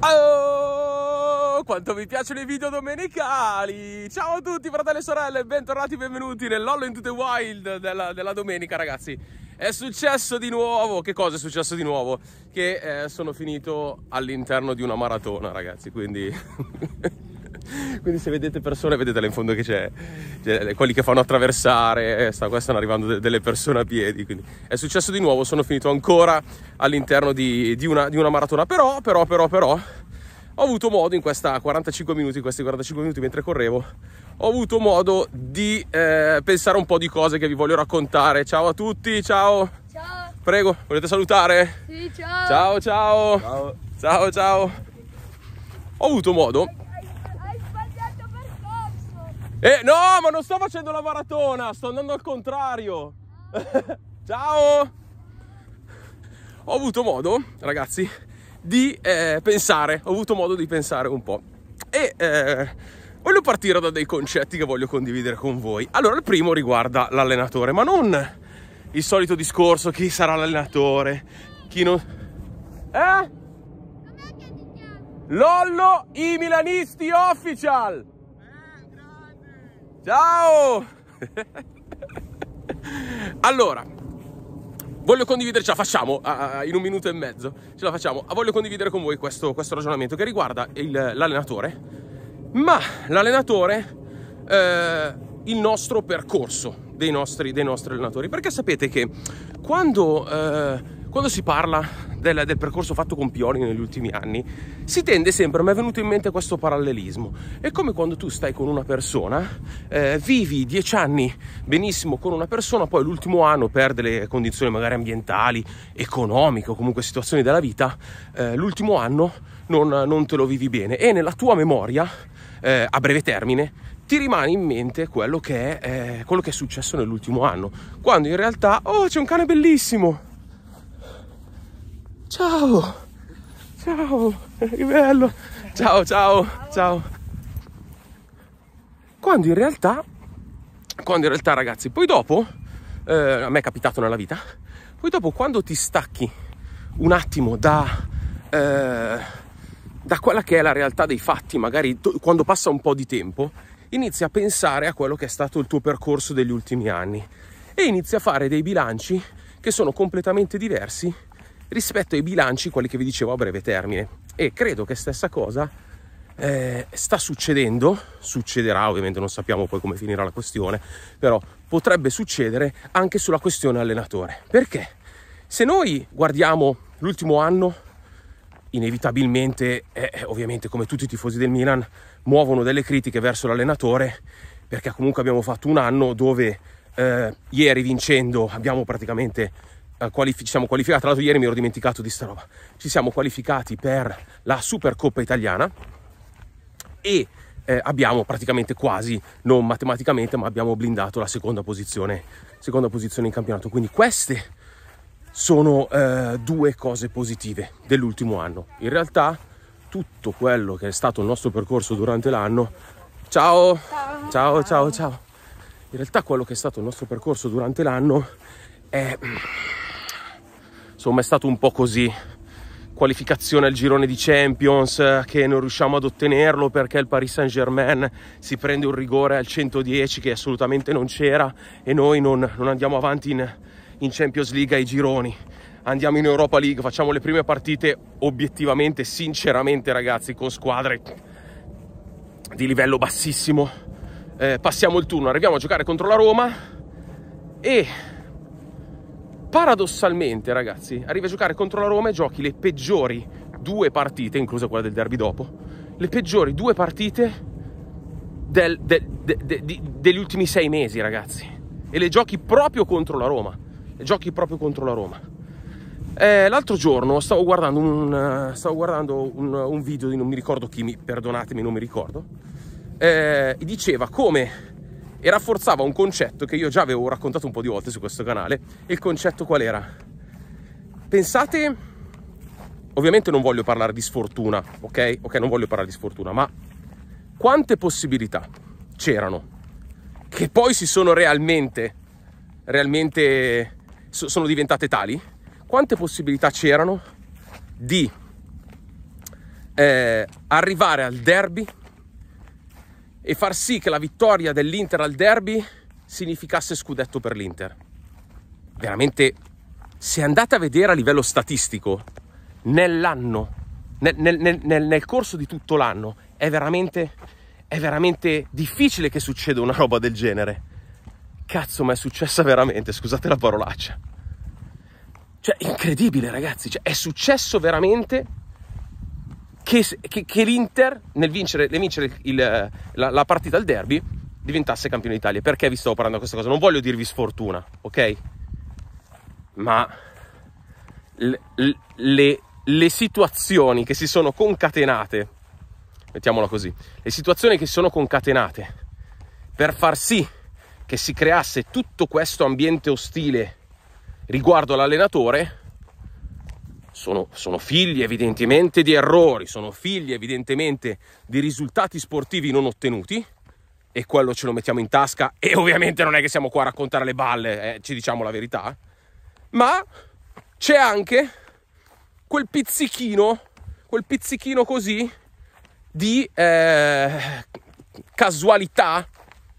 Oh, quanto vi piacciono i video domenicali! Ciao a tutti fratelli e sorelle, bentornati e benvenuti nell'Hollow into the Wild della, della, domenica ragazzi È successo di nuovo, che cosa è successo di nuovo? Che eh, sono finito all'interno di una maratona ragazzi, quindi... Quindi se vedete persone, vedete là in fondo che c'è, c'è quelli che fanno attraversare, eh, sta, qua stanno arrivando de- delle persone a piedi. Quindi è successo di nuovo, sono finito ancora all'interno di, di, una, di una maratona. Però, però, però, però, ho avuto modo in questa 45 minuti, questi 45 minuti mentre correvo, ho avuto modo di eh, pensare un po' di cose che vi voglio raccontare. Ciao a tutti, ciao. Ciao. Prego, volete salutare? Sì, ciao. Ciao, ciao. Ciao, ciao. ciao. Ho avuto modo eh, no, ma non sto facendo la maratona, sto andando al contrario. Ciao! Ho avuto modo, ragazzi, di eh, pensare, ho avuto modo di pensare un po'. E eh, voglio partire da dei concetti che voglio condividere con voi. Allora, il primo riguarda l'allenatore, ma non il solito discorso chi sarà l'allenatore, chi non... Eh? Lollo i milanisti official! Ciao! allora, voglio condividere, ce la facciamo uh, in un minuto e mezzo, ce la facciamo, voglio condividere con voi questo, questo ragionamento che riguarda l'allenatore, ma l'allenatore, eh, il nostro percorso dei nostri, dei nostri, allenatori, perché sapete che quando, eh, quando si parla del, del percorso fatto con Pioni negli ultimi anni, si tende sempre, mi è venuto in mente questo parallelismo, è come quando tu stai con una persona, eh, vivi dieci anni benissimo con una persona, poi l'ultimo anno per delle condizioni magari ambientali, economiche o comunque situazioni della vita, eh, l'ultimo anno non, non, te lo vivi bene e nella tua memoria eh, a breve termine ti rimane in mente quello che, è, eh, quello che è successo nell'ultimo anno, quando in realtà, oh c'è un cane bellissimo, Ciao! Ciao! Che bello! Ciao, ciao, ciao! Quando in realtà, quando in realtà ragazzi, poi dopo, eh, a me è capitato nella vita, poi dopo quando ti stacchi un attimo da, eh, da quella che è la realtà dei fatti, magari to- quando passa un po' di tempo, inizi a pensare a quello che è stato il tuo percorso degli ultimi anni e inizi a fare dei bilanci che sono completamente diversi rispetto ai bilanci, quelli che vi dicevo a breve termine. E credo che stessa cosa eh, sta succedendo, succederà ovviamente, non sappiamo poi come finirà la questione, però potrebbe succedere anche sulla questione allenatore. Perché? Se noi guardiamo l'ultimo anno, inevitabilmente, eh, eh ovviamente come tutti i tifosi del Milan, muovono delle critiche verso l'allenatore, perché comunque abbiamo fatto un anno dove eh, ieri vincendo abbiamo praticamente eh, qualific- ci siamo qualificati, tra l'altro ieri mi ero dimenticato di sta roba, ci siamo qualificati per la Supercoppa italiana e eh, abbiamo praticamente quasi, non matematicamente, ma abbiamo blindato la seconda posizione, seconda posizione in campionato. Quindi queste sono eh, due cose positive dell'ultimo anno. In realtà tutto quello che è stato il nostro percorso durante l'anno, ciao, ciao, ciao, ciao. ciao. In realtà quello che è stato il nostro percorso durante l'anno è mm, insomma è stato un po' così qualificazione al girone di Champions eh, che non riusciamo ad ottenerlo perché il Paris Saint Germain si prende un rigore al 110 che assolutamente non c'era e noi non, non andiamo avanti in, in Champions League ai gironi andiamo in Europa League facciamo le prime partite obiettivamente sinceramente ragazzi con squadre di livello bassissimo eh, passiamo il turno arriviamo a giocare contro la Roma e paradossalmente, ragazzi, arrivi a giocare contro la Roma e giochi le peggiori due partite, inclusa quella del derby dopo, le peggiori due partite del, del, de, de, degli ultimi sei mesi, ragazzi. E le giochi proprio contro la Roma. Le giochi proprio contro la Roma. Eh, l'altro giorno stavo guardando, un, eh, stavo guardando un, un, video di non mi ricordo chi, mi, perdonatemi, non mi ricordo. Eh, diceva come e rafforzava un concetto che io già avevo raccontato un po' di volte su questo canale. il concetto qual era? Pensate, ovviamente non voglio parlare di sfortuna, ok? Ok, non voglio parlare di sfortuna, ma quante possibilità c'erano che poi si sono realmente, realmente sono diventate tali? Quante possibilità c'erano di eh, arrivare al derby e far sì che la vittoria dell'Inter al derby significasse scudetto per l'Inter. Veramente, se andate a vedere a livello statistico, nell'anno, nel, nel, nel, nel corso di tutto l'anno, è veramente, è veramente difficile che succeda una roba del genere. Cazzo, ma è successa veramente, scusate la parolaccia. Cioè, incredibile ragazzi, cioè, è successo veramente che, che, che l'Inter nel vincere, nel vincere il, la, la partita al derby diventasse campione d'Italia. Perché vi stavo parlando di questa cosa? Non voglio dirvi sfortuna, ok? Ma le, le, le, situazioni che si sono concatenate, mettiamola così, le situazioni che si sono concatenate per far sì che si creasse tutto questo ambiente ostile riguardo all'allenatore, sono, sono figli evidentemente di errori, sono figli evidentemente di risultati sportivi non ottenuti e quello ce lo mettiamo in tasca e ovviamente non è che siamo qua a raccontare le balle, eh, ci diciamo la verità, ma c'è anche quel pizzichino, quel pizzichino così di eh, casualità,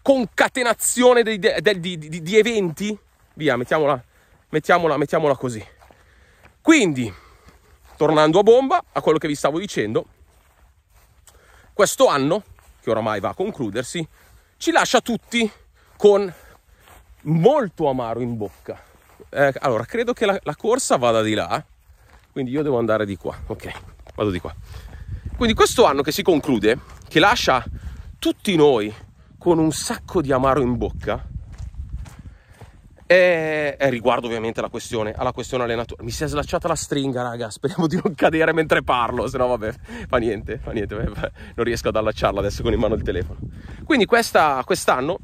concatenazione di, di, di, di eventi, via, mettiamola, mettiamola, mettiamola così. Quindi tornando a bomba, a quello che vi stavo dicendo, questo anno, che oramai va a concludersi, ci lascia tutti con molto amaro in bocca. Eh, allora, credo che la, la corsa vada di là, quindi io devo andare di qua. Ok, vado di qua. Quindi questo anno che si conclude, che lascia tutti noi con un sacco di amaro in bocca, e, eh, eh, riguardo ovviamente alla questione, alla questione allenatore. Mi si è slacciata la stringa, raga. Speriamo di non cadere mentre parlo, se no vabbè, fa niente, fa niente. Vabbè, non riesco ad allacciarla adesso con in mano il telefono. Quindi questa, quest'anno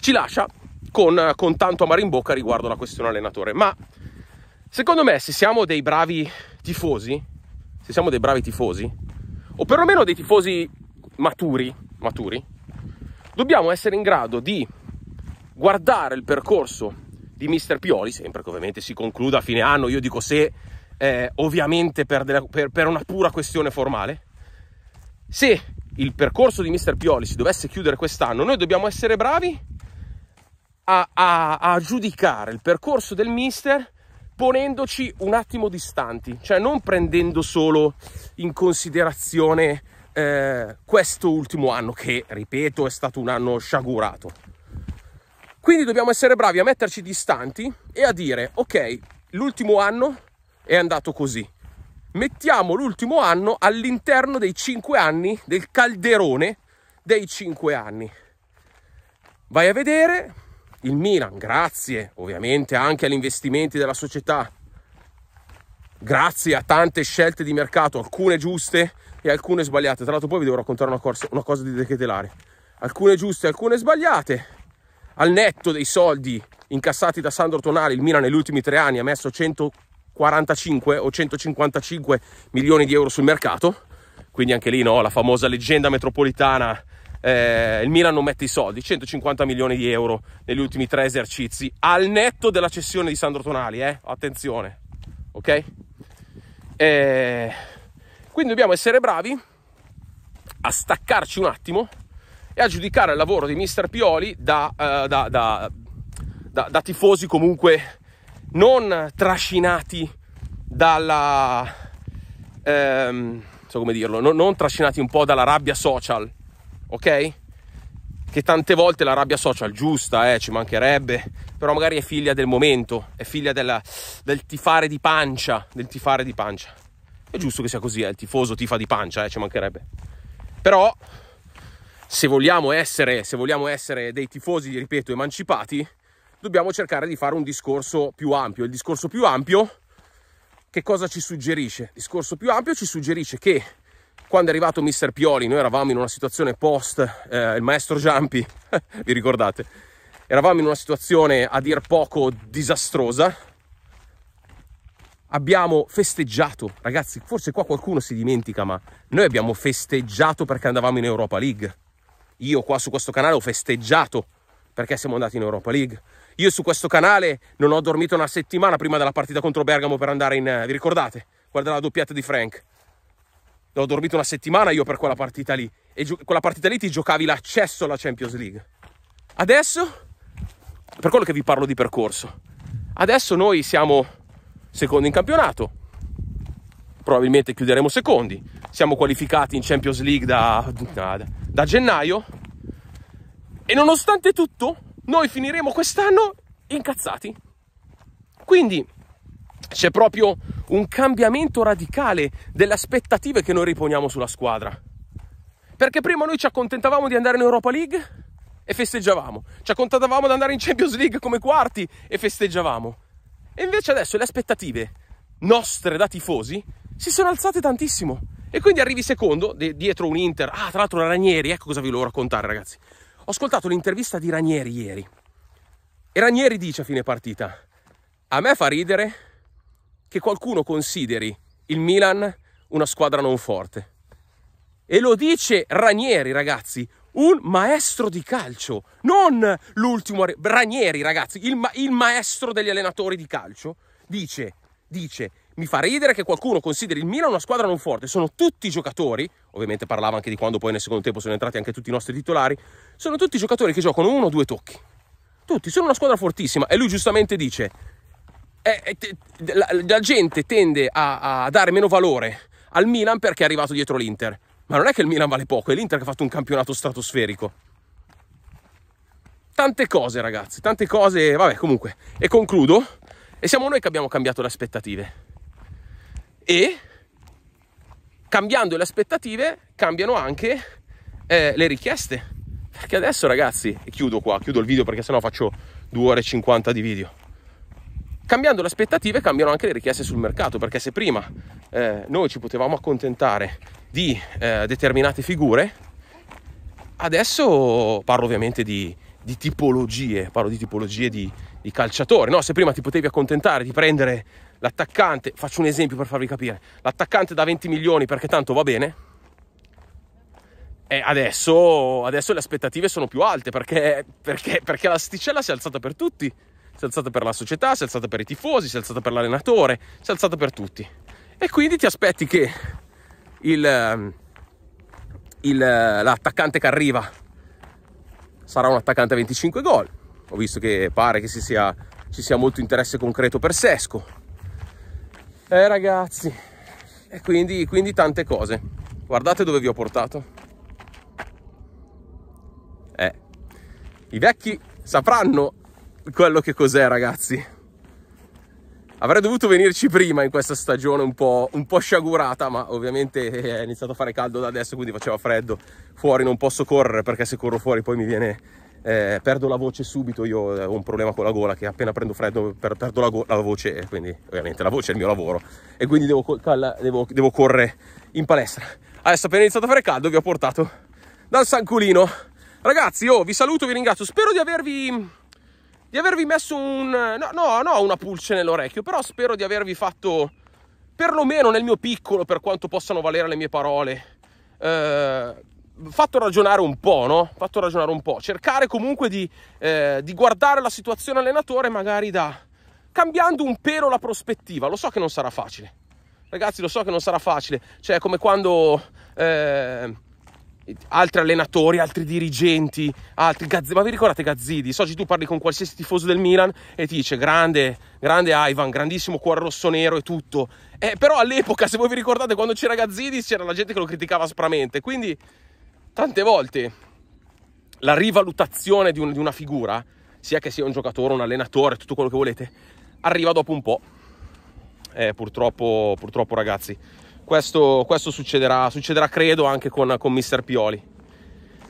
ci lascia con, con tanto amaro in bocca riguardo alla questione allenatore. Ma secondo me, se siamo dei bravi tifosi, se siamo dei bravi tifosi, o perlomeno dei tifosi maturi, maturi dobbiamo essere in grado di guardare il percorso di Mister Pioli, sempre che ovviamente si concluda a fine anno, io dico se, eh, ovviamente per, della, per, per una pura questione formale, se il percorso di Mister Pioli si dovesse chiudere quest'anno, noi dobbiamo essere bravi a, a, a, giudicare il percorso del mister ponendoci un attimo distanti, cioè non prendendo solo in considerazione eh, questo ultimo anno che, ripeto, è stato un anno sciagurato, quindi dobbiamo essere bravi a metterci distanti e a dire, ok, l'ultimo anno è andato così. Mettiamo l'ultimo anno all'interno dei 5 anni, del calderone dei cinque anni. Vai a vedere il Milan, grazie ovviamente anche agli investimenti della società, grazie a tante scelte di mercato, alcune giuste e alcune sbagliate. Tra l'altro poi vi devo raccontare una, cosa, una cosa di De Alcune giuste, alcune sbagliate al netto dei soldi incassati da Sandro Tonali, il Milan negli ultimi tre anni ha messo 145 o 155 milioni di euro sul mercato, quindi anche lì no, la famosa leggenda metropolitana, eh, il Milan non mette i soldi, 150 milioni di euro negli ultimi tre esercizi, al netto della cessione di Sandro Tonali, eh? attenzione, ok? Eh, quindi dobbiamo essere bravi a staccarci un attimo e a giudicare il lavoro di Mister Pioli da, uh, da, da, da tifosi comunque non trascinati dalla... Um, so come dirlo, non, non trascinati un po' dalla rabbia social, ok? Che tante volte la rabbia social, giusta, eh, ci mancherebbe, però magari è figlia del momento, è figlia della, del tifare di pancia, del tifare di pancia. È giusto che sia così, eh, il tifoso tifa di pancia, eh, ci mancherebbe. Però se vogliamo, essere, se vogliamo essere dei tifosi, ripeto, emancipati, dobbiamo cercare di fare un discorso più ampio. Il discorso più ampio che cosa ci suggerisce? Il discorso più ampio ci suggerisce che quando è arrivato mister Pioli, noi eravamo in una situazione post eh, il maestro Giampi, vi ricordate? Eravamo in una situazione a dir poco disastrosa. Abbiamo festeggiato, ragazzi, forse qua qualcuno si dimentica, ma noi abbiamo festeggiato perché andavamo in Europa League. Io qua su questo canale ho festeggiato perché siamo andati in Europa League. Io su questo canale non ho dormito una settimana prima della partita contro Bergamo per andare in... Eh, vi ricordate? Guarda la doppiata di Frank. Ho dormito una settimana io per quella partita lì. E quella partita lì ti giocavi l'accesso alla Champions League. Adesso, per quello che vi parlo di percorso, adesso noi siamo secondi in campionato. Probabilmente chiuderemo secondi. Siamo qualificati in Champions League da, da da gennaio e nonostante tutto noi finiremo quest'anno incazzati. Quindi c'è proprio un cambiamento radicale delle aspettative che noi riponiamo sulla squadra. Perché prima noi ci accontentavamo di andare in Europa League e festeggiavamo, ci accontentavamo di andare in Champions League come quarti e festeggiavamo. E invece adesso le aspettative nostre da tifosi si sono alzate tantissimo e quindi arrivi secondo, dietro un Inter. Ah, tra l'altro Ranieri, ecco cosa vi volevo raccontare, ragazzi. Ho ascoltato l'intervista di Ranieri ieri. E Ranieri dice a fine partita: A me fa ridere che qualcuno consideri il Milan una squadra non forte. E lo dice Ranieri, ragazzi, un maestro di calcio, non l'ultimo. Ranieri, ragazzi, il, ma il maestro degli allenatori di calcio, dice, dice mi fa ridere che qualcuno consideri il Milan una squadra non forte. Sono tutti giocatori, ovviamente parlava anche di quando poi nel secondo tempo sono entrati anche tutti i nostri titolari, sono tutti giocatori che giocano uno o due tocchi. Tutti, sono una squadra fortissima. E lui giustamente dice, eh, eh, la, la, gente tende a, a dare meno valore al Milan perché è arrivato dietro l'Inter. Ma non è che il Milan vale poco, è l'Inter che ha fatto un campionato stratosferico tante cose ragazzi, tante cose, vabbè comunque, e concludo, e siamo noi che abbiamo cambiato le aspettative e cambiando le aspettative cambiano anche eh, le richieste. Perché adesso ragazzi, e chiudo qua, chiudo il video perché sennò faccio 2 ore e 50 di video. Cambiando le aspettative cambiano anche le richieste sul mercato, perché se prima eh, noi ci potevamo accontentare di eh, determinate figure, adesso parlo ovviamente di, di tipologie, parlo di tipologie di, di calciatori, no? Se prima ti potevi accontentare di prendere l'attaccante, faccio un esempio per farvi capire, l'attaccante da 20 milioni perché tanto va bene, e adesso, adesso le aspettative sono più alte perché, perché, perché l'asticella si è alzata per tutti, si è alzata per la società, si è alzata per i tifosi, si è alzata per l'allenatore, si è alzata per tutti. E quindi ti aspetti che il, il, l'attaccante che arriva sarà un attaccante a 25 gol. Ho visto che pare che sia, ci sia molto interesse concreto per Sesco eh ragazzi e quindi, quindi tante cose guardate dove vi ho portato eh i vecchi sapranno quello che cos'è ragazzi avrei dovuto venirci prima in questa stagione un po', un po', sciagurata ma ovviamente eh, è iniziato a fare caldo da adesso quindi faceva freddo fuori non posso correre perché se corro fuori poi mi viene eh, perdo la voce subito, io eh, ho un problema con la gola che appena prendo freddo per, perdo la, go- la voce, eh, quindi ovviamente la voce è il mio lavoro e quindi devo, calla, devo, devo correre in palestra. Adesso appena iniziato a fare caldo vi ho portato dal Sanculino. Ragazzi, io oh, vi saluto, vi ringrazio, spero di avervi di avervi messo un no, no, no una pulce nell'orecchio, però spero di avervi fatto perlomeno nel mio piccolo, per quanto possano valere le mie parole, eh, fatto ragionare un po', no? Fatto ragionare un po', cercare comunque di, eh, di guardare la situazione allenatore magari da cambiando un pelo la prospettiva. Lo so che non sarà facile, ragazzi, lo so che non sarà facile. Cioè, come quando eh, altri allenatori, altri dirigenti, altri Gazz- ma vi ricordate Gazzidi? So che tu parli con qualsiasi tifoso del Milan e ti dice grande, grande Ivan, grandissimo cuore rosso nero e tutto. Eh, però all'epoca, se voi vi ricordate, quando c'era Gazzidi c'era la gente che lo criticava aspramente, quindi tante volte la rivalutazione di, un, di una figura, sia che sia un giocatore, un allenatore, tutto quello che volete, arriva dopo un po'. Eh, purtroppo, purtroppo ragazzi, questo, questo succederà, succederà, credo anche con, con Mister Pioli.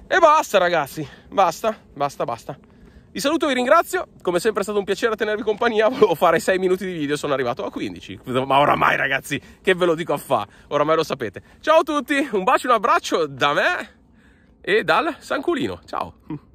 E basta ragazzi, basta, basta, basta. Vi saluto, vi ringrazio, come sempre è stato un piacere tenervi compagnia, volevo fare 6 minuti di video, sono arrivato a 15, ma oramai ragazzi, che ve lo dico a fa, oramai lo sapete. Ciao a tutti, un bacio, un abbraccio da me e dal San Ciao!